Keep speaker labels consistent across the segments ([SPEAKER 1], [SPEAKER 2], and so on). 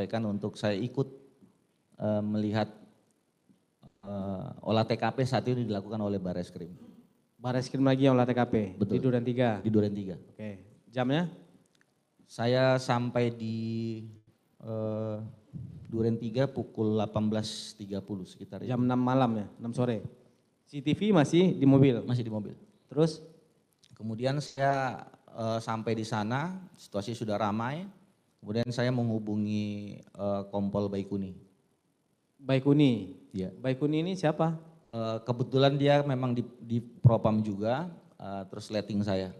[SPEAKER 1] menyampaikan untuk saya ikut e, melihat e, olah TKP saat ini dilakukan oleh Barreskrim. Krim lagi yang olah TKP Betul. di Duren Tiga. Di Duren Tiga. Oke, jamnya? Saya sampai di e, Duren 3 pukul 18.30 sekitar. Jam itu. 6 malam ya, 6 sore? CCTV masih di mobil? Masih di mobil. Terus? Kemudian saya e, sampai di sana, situasi sudah ramai Kemudian saya menghubungi uh, Kompol Baikuni. Baikuni? Iya. Baikuni ini siapa? Uh, kebetulan dia memang di, di Propam juga, uh, terus letting saya.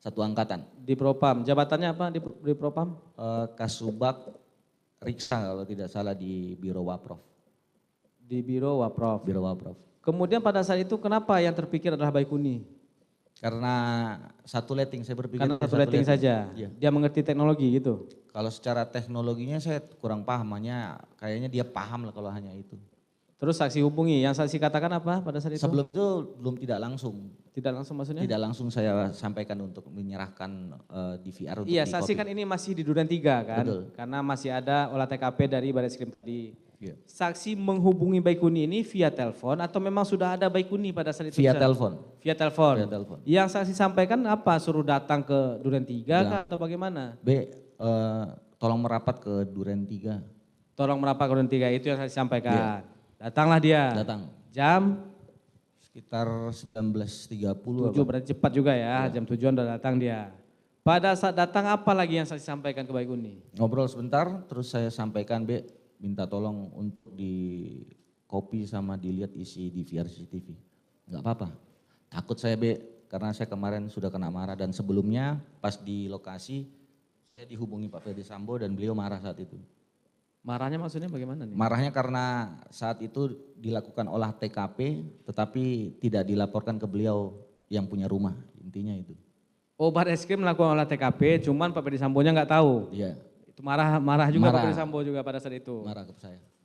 [SPEAKER 1] Satu angkatan. Di Propam, jabatannya apa di, di Propam? Uh, Kasubag Riksa kalau tidak salah di Biro Waprov. Di Biro Waprov? Biro Waprov. Kemudian pada saat itu kenapa yang terpikir adalah Baikuni? Karena satu letting saya berpikir Karena satu letting, letting saja. Iya. Dia mengerti teknologi gitu. Kalau secara teknologinya saya kurang paham, hanya kayaknya dia paham lah kalau hanya itu. Terus saksi hubungi, yang saksi katakan apa pada saat itu? Sebelum itu belum tidak langsung. Tidak langsung maksudnya? Tidak langsung saya sampaikan untuk menyerahkan uh, eh, DVR Iya, saksi kan ini masih di Duren 3 kan? Betul. Karena masih ada olah TKP dari Baris Krim tadi. Yeah. Saksi menghubungi Baikuni ini via telepon atau memang sudah ada Baikuni pada saat itu? Via telepon. Via telepon. Via Yang saksi sampaikan apa? Suruh datang ke Duren Tiga ya. atau bagaimana? B, uh, eh, tolong merapat ke Duren Tiga. Tolong merapat ke Duren Tiga itu yang saksi sampaikan. Yeah. Datanglah dia. Datang. Jam? Sekitar 19.30. 7 apa? berarti cepat juga ya, yeah. jam 7 sudah datang dia. Pada saat datang apa lagi yang saksi sampaikan ke Baikuni? Ngobrol sebentar, terus saya sampaikan B, minta tolong untuk di copy sama dilihat isi DVR CCTV. Enggak apa-apa. Takut saya be karena saya kemarin sudah kena marah dan sebelumnya pas di lokasi saya dihubungi Pak Ferdi Sambo dan beliau marah saat itu. Marahnya maksudnya bagaimana nih? Marahnya karena saat itu dilakukan olah TKP tetapi tidak dilaporkan ke beliau yang punya rumah, intinya itu. Oh, Pak Eskrim melakukan olah TKP, cuman Pak Ferdi Sambonya nggak tahu. Iya itu Marah marah juga Marah. Pak Sambo juga pada saat itu. Marah ke saya.